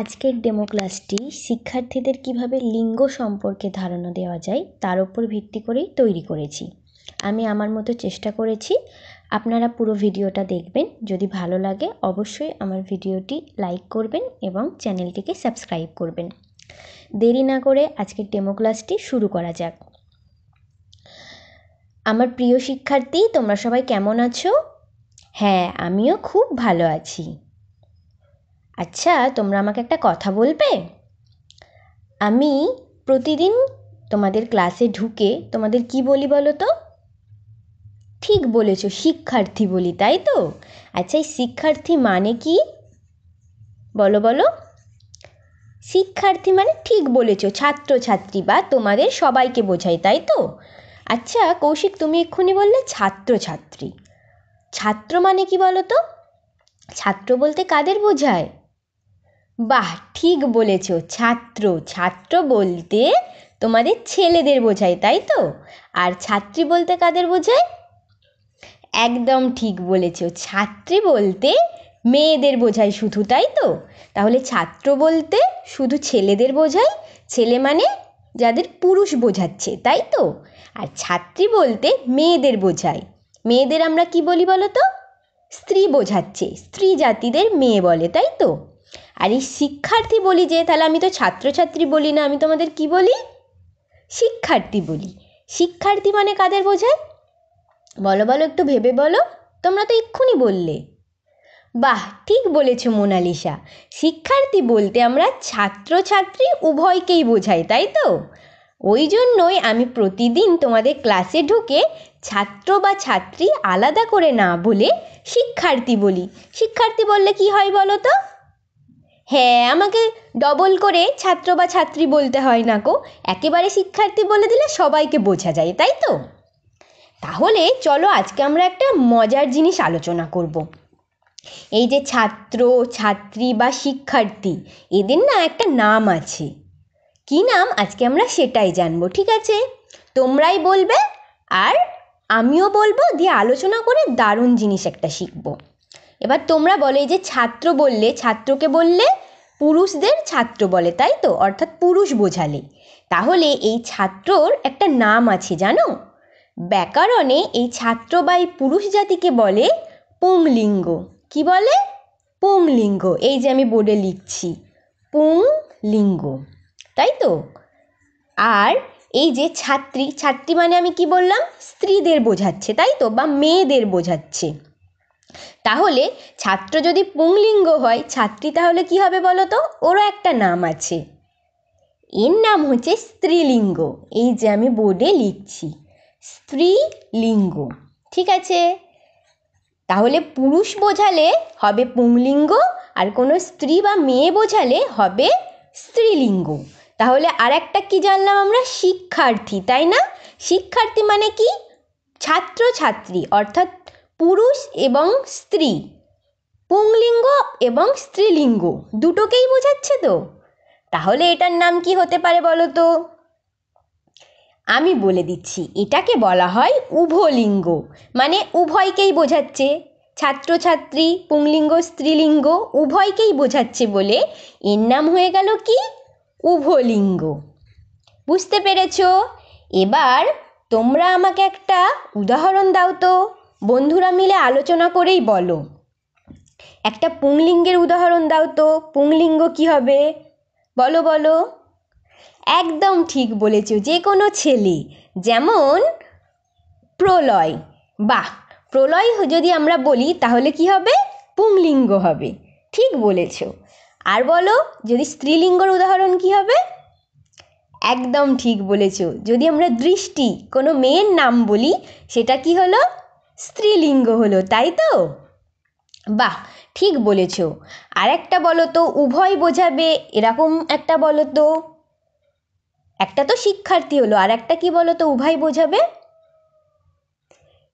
আজকের ডেমো ক্লাসটি শিক্ষার্থীদের কীভাবে লিঙ্গ সম্পর্কে ধারণা দেওয়া যায় তার ওপর ভিত্তি করেই তৈরি করেছি আমি আমার মতো চেষ্টা করেছি আপনারা পুরো ভিডিওটা দেখবেন যদি ভালো লাগে অবশ্যই আমার ভিডিওটি লাইক করবেন এবং চ্যানেলটিকে সাবস্ক্রাইব করবেন দেরি না করে আজকের ডেমো ক্লাসটি শুরু করা যাক আমার প্রিয় শিক্ষার্থী তোমরা সবাই কেমন আছো হ্যাঁ আমিও খুব ভালো আছি আচ্ছা তোমরা আমাকে একটা কথা বলবে আমি প্রতিদিন তোমাদের ক্লাসে ঢুকে তোমাদের কী বলি বলো তো ঠিক বলেছ শিক্ষার্থী বলি তাই তো আচ্ছা এই শিক্ষার্থী মানে কি বলো বলো শিক্ষার্থী মানে ঠিক বলেছ ছাত্রছাত্রী বা তোমাদের সবাইকে বোঝাই তাই তো আচ্ছা কৌশিক তুমি এক্ষুনি বললে ছাত্রছাত্রী ছাত্র মানে কি বলো তো ছাত্র বলতে কাদের বোঝায় বাহ ঠিক বলেছ ছাত্র ছাত্র বলতে তোমাদের ছেলেদের বোঝায় তাই তো আর ছাত্রী বলতে কাদের বোঝায় একদম ঠিক বলেছ ছাত্রী বলতে মেয়েদের বোঝায় শুধু তাই তো তাহলে ছাত্র বলতে শুধু ছেলেদের বোঝায় ছেলে মানে যাদের পুরুষ বোঝাচ্ছে তাই তো আর ছাত্রী বলতে মেয়েদের বোঝায় মেয়েদের আমরা কি বলি বলো তো স্ত্রী বোঝাচ্ছে স্ত্রী জাতিদের মেয়ে বলে তাই তো আর এই শিক্ষার্থী বলি যে তাহলে আমি তো ছাত্রছাত্রী বলি না আমি তোমাদের কী বলি শিক্ষার্থী বলি শিক্ষার্থী মানে কাদের বোঝায় বলো বলো একটু ভেবে বলো তোমরা তো এক্ষুনি বললে বাহ ঠিক বলেছ মোনালিসা শিক্ষার্থী বলতে আমরা ছাত্রছাত্রী উভয়কেই বোঝাই তাই তো ওই জন্যই আমি প্রতিদিন তোমাদের ক্লাসে ঢুকে ছাত্র বা ছাত্রী আলাদা করে না বলে শিক্ষার্থী বলি শিক্ষার্থী বললে কি হয় বলো তো হ্যাঁ আমাকে ডবল করে ছাত্র বা ছাত্রী বলতে হয় না কো একেবারে শিক্ষার্থী বলে দিলে সবাইকে বোঝা যায় তাই তো তাহলে চলো আজকে আমরা একটা মজার জিনিস আলোচনা করব। এই যে ছাত্র ছাত্রী বা শিক্ষার্থী এদের না একটা নাম আছে কি নাম আজকে আমরা সেটাই জানবো ঠিক আছে তোমরাই বলবে আর আমিও বলবো দিয়ে আলোচনা করে দারুণ জিনিস একটা শিখবো এবার তোমরা বলো এই যে ছাত্র বললে ছাত্রকে বললে পুরুষদের ছাত্র বলে তাই তো অর্থাৎ পুরুষ বোঝালে তাহলে এই ছাত্রর একটা নাম আছে জানো ব্যাকরণে এই ছাত্র বা এই পুরুষ জাতিকে বলে পুংলিঙ্গ কি বলে পুংলিঙ্গ এই যে আমি বোর্ডে লিখছি পুংলিঙ্গ তাই তো আর এই যে ছাত্রী ছাত্রী মানে আমি কি বললাম স্ত্রীদের বোঝাচ্ছে তাই তো বা মেয়েদের বোঝাচ্ছে তাহলে ছাত্র যদি পুংলিঙ্গ হয় ছাত্রী তাহলে কী হবে বলো তো ওরও একটা নাম আছে এর নাম হচ্ছে স্ত্রীলিঙ্গ এই যে আমি বোর্ডে লিখছি স্ত্রীলিঙ্গ ঠিক আছে তাহলে পুরুষ বোঝালে হবে পুংলিঙ্গ আর কোনো স্ত্রী বা মেয়ে বোঝালে হবে স্ত্রীলিঙ্গ তাহলে আর একটা কী জানলাম আমরা শিক্ষার্থী তাই না শিক্ষার্থী মানে কি ছাত্রছাত্রী অর্থাৎ পুরুষ এবং স্ত্রী পুংলিঙ্গ এবং স্ত্রীলিঙ্গ দুটোকেই বোঝাচ্ছে তো তাহলে এটার নাম কী হতে পারে বলো তো আমি বলে দিচ্ছি এটাকে বলা হয় উভলিঙ্গ মানে উভয়কেই বোঝাচ্ছে ছাত্রছাত্রী পুংলিঙ্গ স্ত্রীলিঙ্গ উভয়কেই বোঝাচ্ছে বলে এর নাম হয়ে গেল কি উভলিঙ্গ বুঝতে পেরেছ এবার তোমরা আমাকে একটা উদাহরণ দাও তো বন্ধুরা মিলে আলোচনা করেই বলো একটা পুংলিঙ্গের উদাহরণ দাও তো পুংলিঙ্গ কী হবে বলো বলো একদম ঠিক বলেছ যে কোনো ছেলে যেমন প্রলয় বা প্রলয় যদি আমরা বলি তাহলে কি হবে পুংলিঙ্গ হবে ঠিক বলেছ আর বলো যদি স্ত্রীলিঙ্গর উদাহরণ কি হবে একদম ঠিক বলেছ যদি আমরা দৃষ্টি কোনো মেয়ের নাম বলি সেটা কি হলো স্ত্রীলিঙ্গ হলো তাই তো বাহ ঠিক বলেছ আর একটা বলো তো উভয় বোঝাবে এরকম একটা বলো তো একটা তো শিক্ষার্থী হলো আর একটা কী বলো তো উভয় বোঝাবে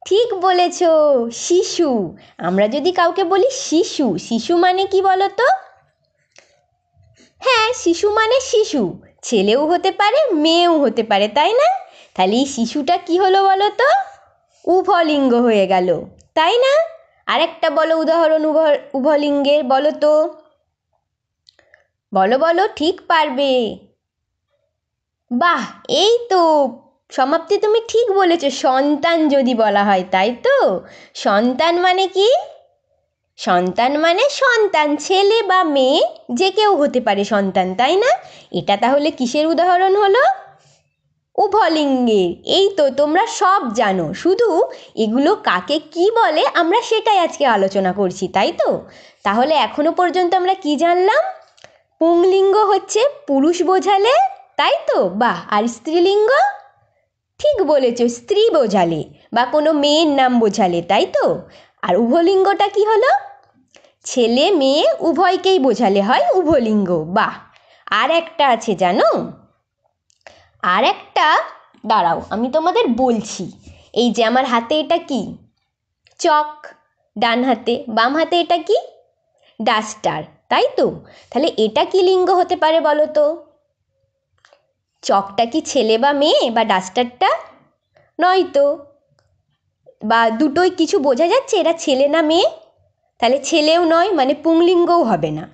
ঠিক বলেছ শিশু আমরা যদি কাউকে বলি শিশু শিশু মানে কি বলো তো হ্যাঁ শিশু মানে শিশু ছেলেও হতে পারে মেয়েও হতে পারে তাই না তাহলে এই শিশুটা কি হলো বলো তো উভলিঙ্গ হয়ে গেল তাই না আরেকটা বলো উদাহরণ উভলিঙ্গের বলো তো বলো বলো ঠিক পারবে বাহ এই তো সমাপ্তি তুমি ঠিক বলেছো সন্তান যদি বলা হয় তাই তো সন্তান মানে কি সন্তান মানে সন্তান ছেলে বা মেয়ে যে কেউ হতে পারে সন্তান তাই না এটা তাহলে কিসের উদাহরণ হলো উভলিঙ্গের এই তো তোমরা সব জানো শুধু এগুলো কাকে কী বলে আমরা সেটাই আজকে আলোচনা করছি তাই তো তাহলে এখনো পর্যন্ত আমরা কি জানলাম পুংলিঙ্গ হচ্ছে পুরুষ বোঝালে তাই তো বাহ আর স্ত্রীলিঙ্গ ঠিক বলেছ স্ত্রী বোঝালে বা কোনো মেয়ের নাম বোঝালে তাই তো আর উভলিঙ্গটা কি হলো ছেলে মেয়ে উভয়কেই বোঝালে হয় উভলিঙ্গ বাহ আর একটা আছে জানো আর একটা দাঁড়াও আমি তোমাদের বলছি এই যে আমার হাতে এটা কি চক ডান হাতে বাম হাতে এটা কি ডাস্টার তাই তো তাহলে এটা কি লিঙ্গ হতে পারে বলো তো চকটা কি ছেলে বা মেয়ে বা ডাস্টারটা নয় তো বা দুটোই কিছু বোঝা যাচ্ছে এরা ছেলে না মেয়ে তাহলে ছেলেও নয় মানে পুংলিঙ্গও হবে না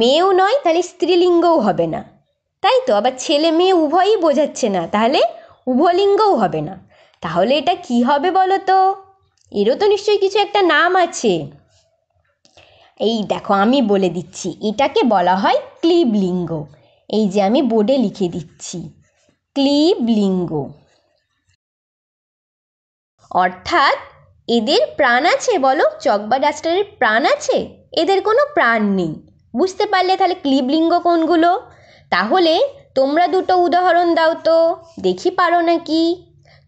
মেয়েও নয় তাহলে স্ত্রীলিঙ্গও হবে না তাই তো আবার ছেলে মেয়ে উভয়ই বোঝাচ্ছে না তাহলে উভলিঙ্গও হবে না তাহলে এটা কি হবে বলো তো এরও তো নিশ্চয়ই কিছু একটা নাম আছে এই দেখো আমি বলে দিচ্ছি এটাকে বলা হয় ক্লিবলিঙ্গ এই যে আমি বোর্ডে লিখে দিচ্ছি ক্লিবলিঙ্গ অর্থাৎ এদের প্রাণ আছে বলো চকবা ডাস্টারের প্রাণ আছে এদের কোনো প্রাণ নেই বুঝতে পারলে তাহলে ক্লিবলিঙ্গ কোনগুলো তাহলে তোমরা দুটো উদাহরণ দাও তো দেখি পারো নাকি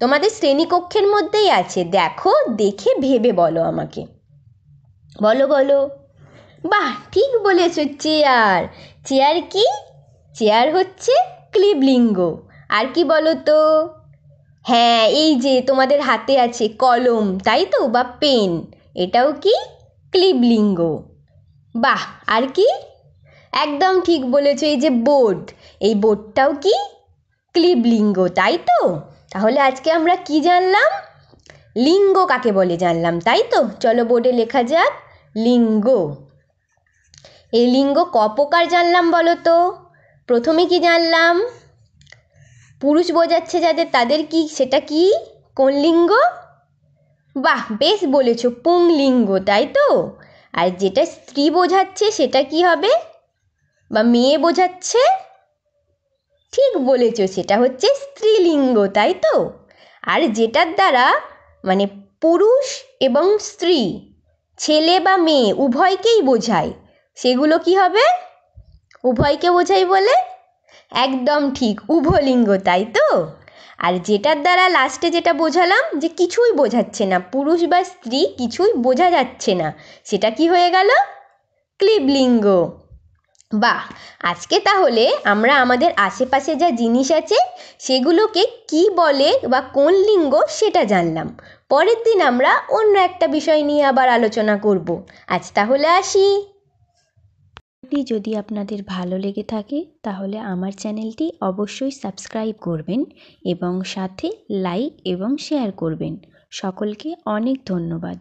তোমাদের শ্রেণীকক্ষের মধ্যেই আছে দেখো দেখে ভেবে বলো আমাকে বলো বলো বাহ ঠিক বলেছ চেয়ার চেয়ার কি চেয়ার হচ্ছে ক্লিবলিঙ্গ আর কি বলো তো হ্যাঁ এই যে তোমাদের হাতে আছে কলম তাই তো বা পেন এটাও কি ক্লিবলিঙ্গ বাহ আর কি একদম ঠিক বলেছো এই যে বোর্ড এই বোর্ডটাও কি লিঙ্গ তাই তো তাহলে আজকে আমরা কি জানলাম লিঙ্গ কাকে বলে জানলাম তাই তো চলো বোর্ডে লেখা যাক লিঙ্গ এই লিঙ্গ কপকার জানলাম বলো তো প্রথমে কি জানলাম পুরুষ বোঝাচ্ছে যাদের তাদের কি সেটা কি কোন লিঙ্গ বাহ বেশ বলেছো পুংলিঙ্গ তাই তো আর যেটা স্ত্রী বোঝাচ্ছে সেটা কি হবে বা মেয়ে বোঝাচ্ছে ঠিক বলেছ সেটা হচ্ছে স্ত্রীলিঙ্গ তাই তো আর যেটার দ্বারা মানে পুরুষ এবং স্ত্রী ছেলে বা মেয়ে উভয়কেই বোঝায় সেগুলো কি হবে উভয়কে বোঝাই বলে একদম ঠিক উভলিঙ্গ তাই তো আর যেটার দ্বারা লাস্টে যেটা বোঝালাম যে কিছুই বোঝাচ্ছে না পুরুষ বা স্ত্রী কিছুই বোঝা যাচ্ছে না সেটা কি হয়ে গেল ক্লিবলিঙ্গ বাহ আজকে তাহলে আমরা আমাদের আশেপাশে যা জিনিস আছে সেগুলোকে কী বলে বা কোন লিঙ্গ সেটা জানলাম পরের দিন আমরা অন্য একটা বিষয় নিয়ে আবার আলোচনা করব আজ তাহলে আসি ভিডিওটি যদি আপনাদের ভালো লেগে থাকে তাহলে আমার চ্যানেলটি অবশ্যই সাবস্ক্রাইব করবেন এবং সাথে লাইক এবং শেয়ার করবেন সকলকে অনেক ধন্যবাদ